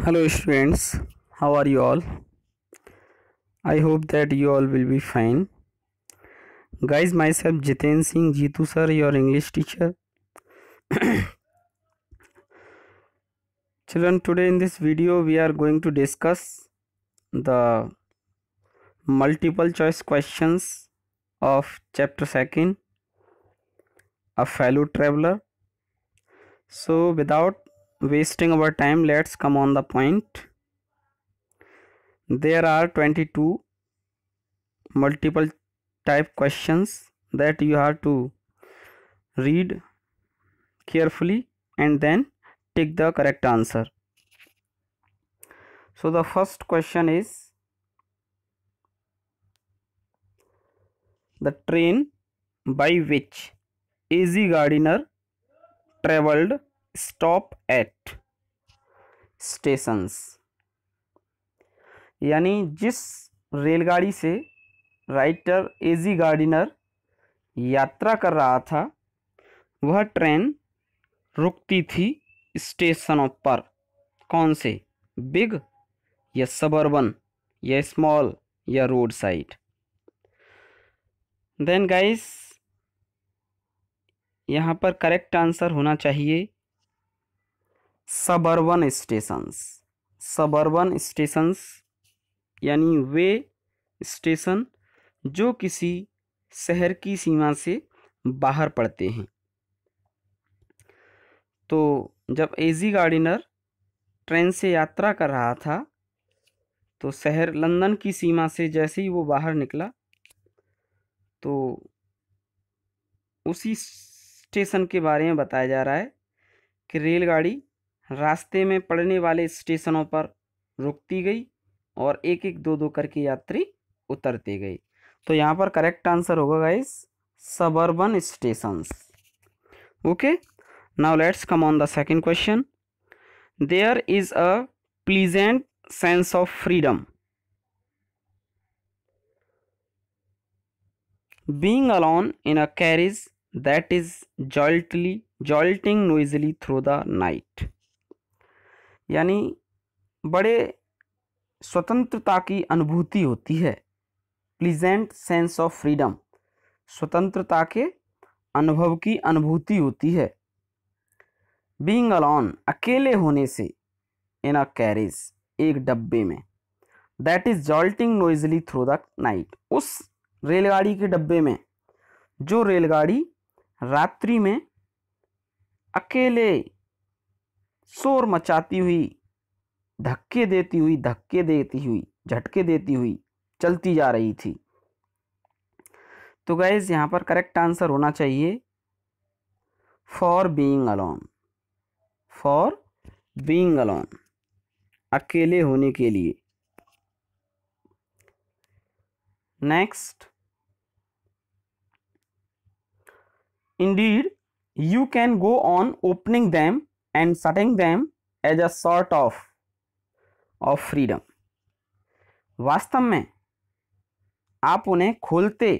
hello students how are you all i hope that you all will be fine guys myself jiten singh jitu sir your english teacher children today in this video we are going to discuss the multiple choice questions of chapter second a fellow traveler so without wasting our time let's come on the point there are 22 multiple type questions that you have to read carefully and then take the correct answer so the first question is the train by which easy gardener traveled stop at stations यानी जिस रेलगाड़ी से writer A G Gardiner यात्रा कर रहा था वह train रुकती थी स्टेशनों पर कौन से बिग या सबर्बन या स्मॉल या रोड साइड देन गाइस यहाँ पर करेक्ट आंसर होना चाहिए सबअर्बन स्टेशंस अर्बन स्टेशंस यानी वे स्टेशन जो किसी शहर की सीमा से बाहर पड़ते हैं तो जब एजी गार्डिनर ट्रेन से यात्रा कर रहा था तो शहर लंदन की सीमा से जैसे ही वो बाहर निकला तो उसी स्टेशन के बारे में बताया जा रहा है कि रेलगाड़ी रास्ते में पड़ने वाले स्टेशनों पर रुकती गई और एक एक दो दो करके यात्री उतरती गई तो यहाँ पर करेक्ट आंसर होगा guys suburban stations okay now let's come on the second question there is a pleasant sense of freedom being alone in a carriage that is joltly jolting noisily through the night यानी बड़े स्वतंत्रता की अनुभूति होती है pleasant sense of freedom स्वतंत्रता के अनुभव की अनुभूति होती है बींग अलॉन अकेले होने से इन अ कैरेज एक डब्बे में that is jolting noisily through the night उस रेलगाड़ी के डब्बे में जो रेलगाड़ी रात्रि में अकेले शोर मचाती हुई धक्के देती हुई धक्के देती हुई झटके देती हुई चलती जा रही थी तो गैज़ यहाँ पर करेक्ट आंसर होना चाहिए for being alone for being alone अकेले होने के लिए next indeed you can go on opening them and shutting them as a sort of of freedom वास्तव में आप उन्हें खोलते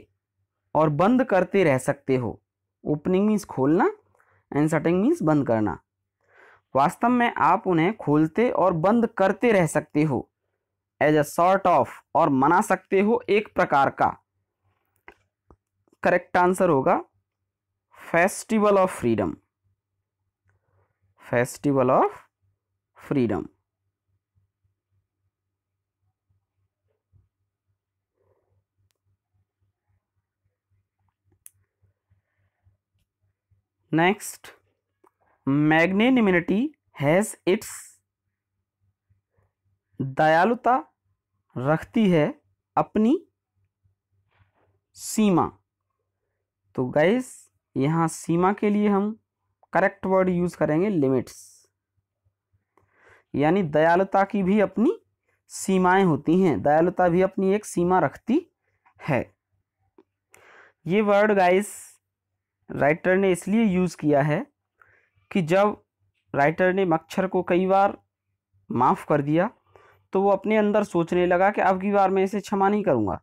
और बंद करते रह सकते हो ओपनिंग मीन्स खोलना एंड सटिंग मीन्स बंद करना वास्तव में आप उन्हें खोलते और बंद करते रह सकते हो एज अ सॉर्ट ऑफ और मना सकते हो एक प्रकार का करेक्ट आंसर होगा festival of freedom festival of freedom next magnanimity has its दयालुता रखती है अपनी सीमा तो गाइस यहां सीमा के लिए हम करेक्ट वर्ड यूज करेंगे लिमिट्स यानी दयालुता की भी अपनी सीमाएं होती हैं दयालुता भी अपनी एक सीमा रखती है ये वर्ड गाइस राइटर ने इसलिए यूज़ किया है कि जब राइटर ने मच्छर को कई बार माफ़ कर दिया तो वो अपने अंदर सोचने लगा कि अब की बार मैं इसे क्षमा नहीं करूँगा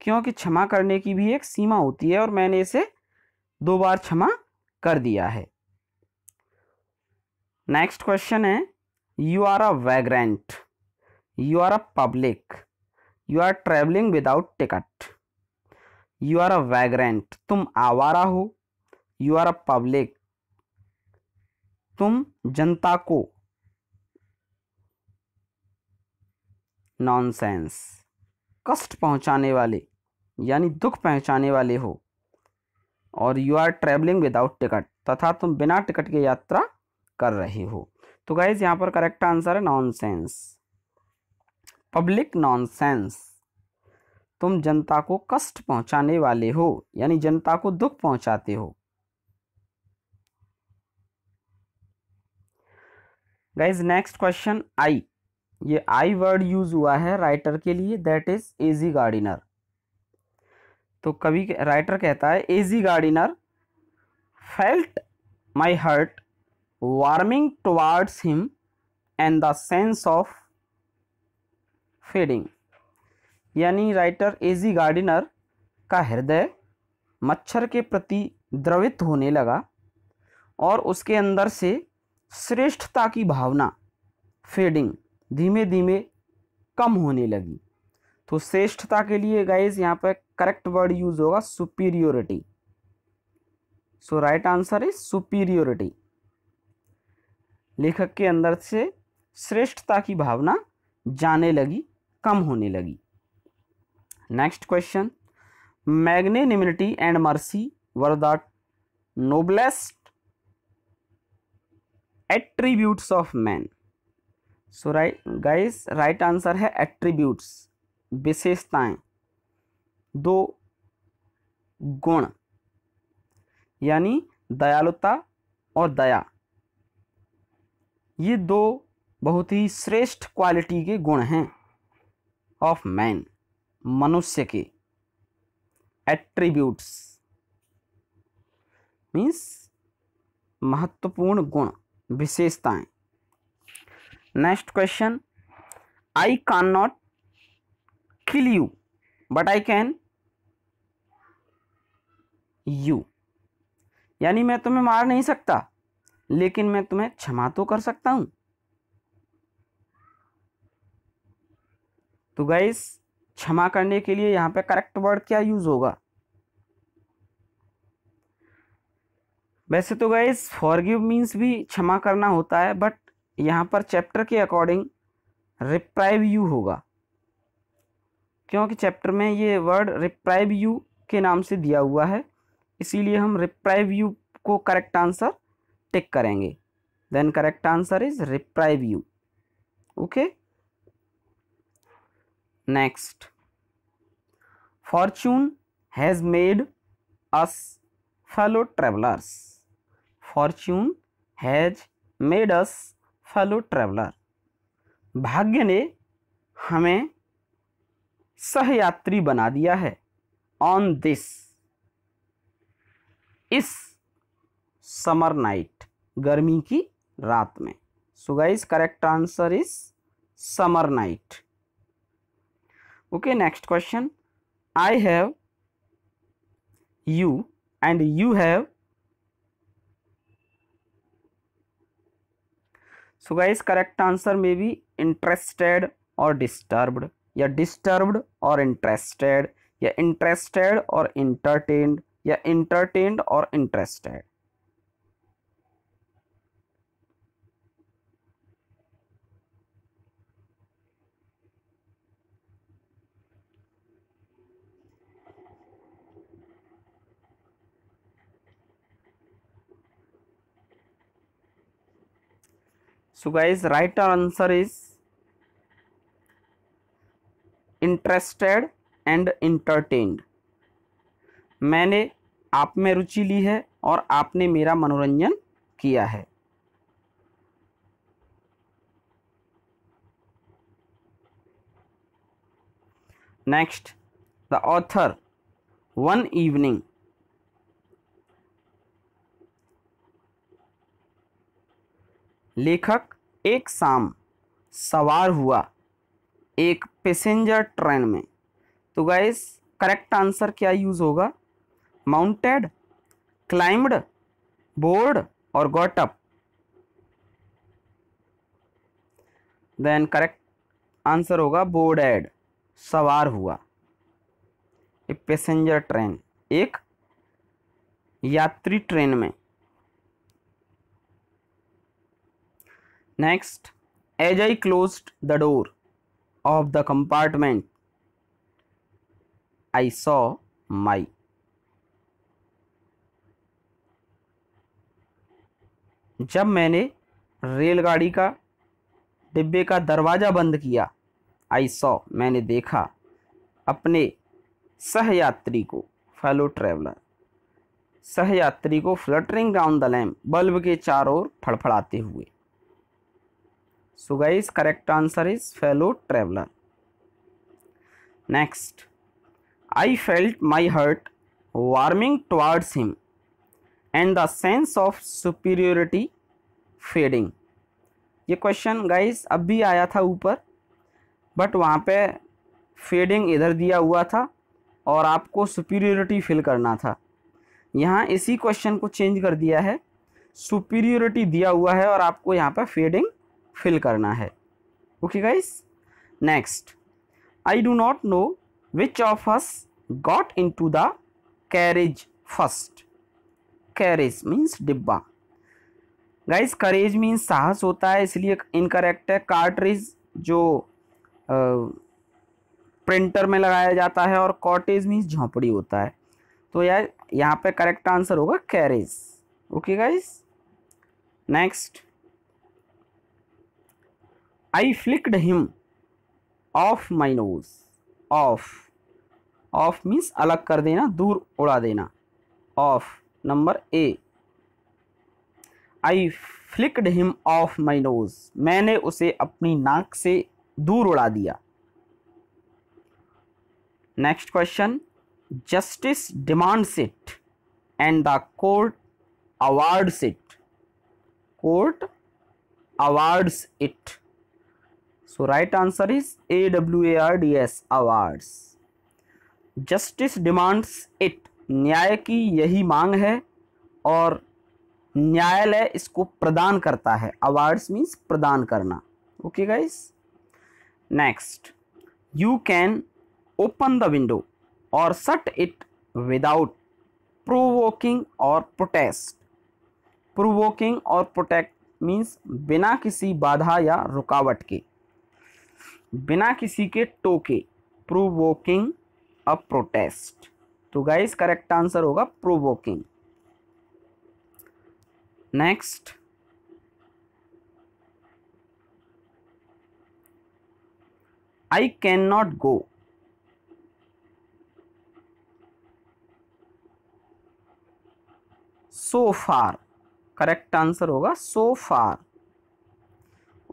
क्योंकि क्षमा करने की भी एक सीमा होती है और मैंने इसे दो बार क्षमा कर दिया है नेक्स्ट क्वेश्चन है you are a vagrant you are a public you are travelling without ticket you are a vagrant तुम आवारा हो यू आर अ पब्लिक तुम जनता को नॉनसेंस कष्ट पहुंचाने वाले यानी दुख पहुंचाने वाले हो और you are travelling without ticket तथा तुम बिना टिकट के यात्रा कर रही हो तो गाइज यहाँ पर करेक्ट आंसर है नॉनसेंस पब्लिक नॉनसेंस तुम जनता को कष्ट पहुंचाने वाले हो यानी जनता को दुख पहुंचाते हो गाइज नेक्स्ट क्वेश्चन आई ये आई वर्ड यूज हुआ है राइटर के लिए दैट इज एजी गार्डिनर तो कभी राइटर कहता है A G Gardiner felt my heart warming towards him and the sense of fading यानी राइटर एजी गार्डिनर का हृदय मच्छर के प्रति द्रवित होने लगा और उसके अंदर से श्रेष्ठता की भावना फेडिंग धीमे धीमे कम होने लगी तो श्रेष्ठता के लिए गाइज यहाँ पर करेक्ट वर्ड यूज होगा superiority so right answer is superiority लेखक के अंदर से श्रेष्ठता की भावना जाने लगी कम होने लगी next question magnanimity and mercy were the noblest attributes of man so right guys right answer है एट्रीब्यूट्स विशेषताएं दो गुण यानी दयालुता और दया ये दो बहुत ही श्रेष्ठ क्वालिटी के गुण हैं ऑफ मैन मनुष्य के एट्रीब्यूट्स मीन्स महत्वपूर्ण गुण विशेषताएं next question I can not kill you but I can you यानी मैं तुम्हें मार नहीं सकता लेकिन मैं तुम्हें क्षमा तो कर सकता हूं तो गाइस क्षमा करने के लिए यहाँ पे करेक्ट वर्ड क्या यूज़ होगा वैसे तो गाइस फॉरगिव मीन्स भी क्षमा करना होता है बट यहां पर चैप्टर के अकॉर्डिंग रिप्राइव यू होगा क्योंकि चैप्टर में ये वर्ड रिप्राइव यू के नाम से दिया हुआ है इसीलिए हम रिप्राइव यू को करेक्ट आंसर टिक करेंगे then correct answer is reprieve you okay next fortune has made us fellow travellers fortune has made us fellow traveller भाग्य ने हमें सहयात्री बना दिया है ऑन दिस इस समर नाइट गर्मी की रात में so guys correct answer is summer night okay next question I have you and you have so guys correct answer में भी इंटरेस्टेड और डिस्टर्ब्ड या डिस्टर्ब्ड और इंटरेस्टेड या इंटरेस्टेड और इंटरटेन्ड या इंटरटेन्ड और interested so guys right answer is interested and entertained मैंने आप में रुचि ली है और आपने मेरा मनोरंजन किया है next the author one evening लेखक एक शाम सवार हुआ एक पैसेंजर ट्रेन में तो गाइस करेक्ट आंसर क्या यूज़ होगा माउंटेड क्लाइम्ड बोर्ड और got up then correct answer होगा बोर्ड एड सवार हुआ ए पैसेंजर ट्रेन एक यात्री ट्रेन में Next, as I closed the door of the compartment, I saw my जब मैंने रेलगाड़ी का डिब्बे का दरवाज़ा बंद किया आई सॉ मैंने देखा अपने सहयात्री को फेलो ट्रेवलर सहयात्री को fluttering down the lamp bulb के चारों ओर फड़फड़ाते हुए so guys correct answer is fellow traveller next I felt my heart warming towards him and the sense of superiority fading ये क्वेश्चन गाइस अब भी आया था ऊपर बट वहाँ पे फेडिंग इधर दिया हुआ था और आपको सुपीरियोरिटी फील करना था यहाँ इसी क्वेश्चन को चेंज कर दिया है सुपीरियोरिटी दिया हुआ है और आपको यहाँ पर फेडिंग फिल करना है okay guys next I do not know which of us got into the carriage first carriage means डिब्बा गाइस करेज मीन्स साहस होता है इसलिए इनकरेक्ट है कार्टरेज जो आ, प्रिंटर में लगाया जाता है और कॉटेज मीन्स झोंपड़ी होता है तो यार यहाँ पे करेक्ट आंसर होगा carriage okay guys next I flicked him off my nose off off means अलग कर देना दूर उड़ा देना off number A I flicked him off my nose मैंने उसे अपनी नाक से दूर उड़ा दिया next question justice demands it and the court awards it court awards it right answer is W A R D S awards justice demands it न्याय की यही मांग है और न्यायालय इसको प्रदान करता है अवार्ड्स मीन्स प्रदान करना okay guys next you can open the window और सट इट विदाउट प्रोवोकिंग और प्रोटेस्ट प्रोवोकिंग और प्रोटेक्ट मीन्स बिना किसी बाधा या रुकावट के बिना किसी के टोके प्रोवोकिंग अ प्रोटेस्ट तो गाइस करेक्ट आंसर होगा provoking next I can not go so far correct answer होगा so far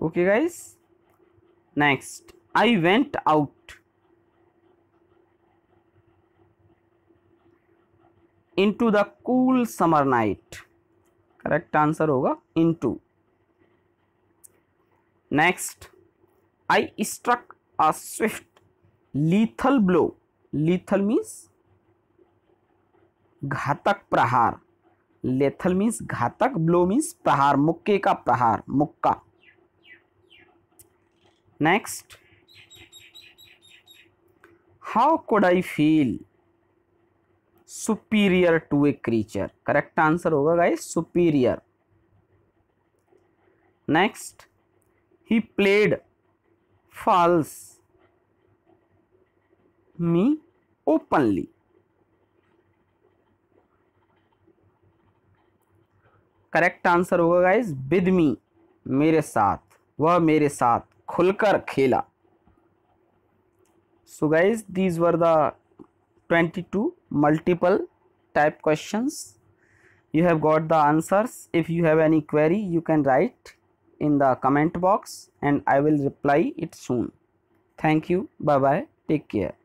okay guys next i went out into the cool summer night correct answer होगा into next i struck a swift lethal blow lethal means घातक प्रहार lethal means घातक blow means प्रहार मुक्के का प्रहार मुक्का Next, how could I feel superior to a creature? Correct answer होगा guys superior. Next, he played false me openly. Correct answer होगा गाइज विद मी मेरे साथ वह मेरे साथ खुलकर खेला so guys these were the 22 multiple type questions you have got the answers if you have any query you can write in the comment box and i will reply it soon thank you bye bye take care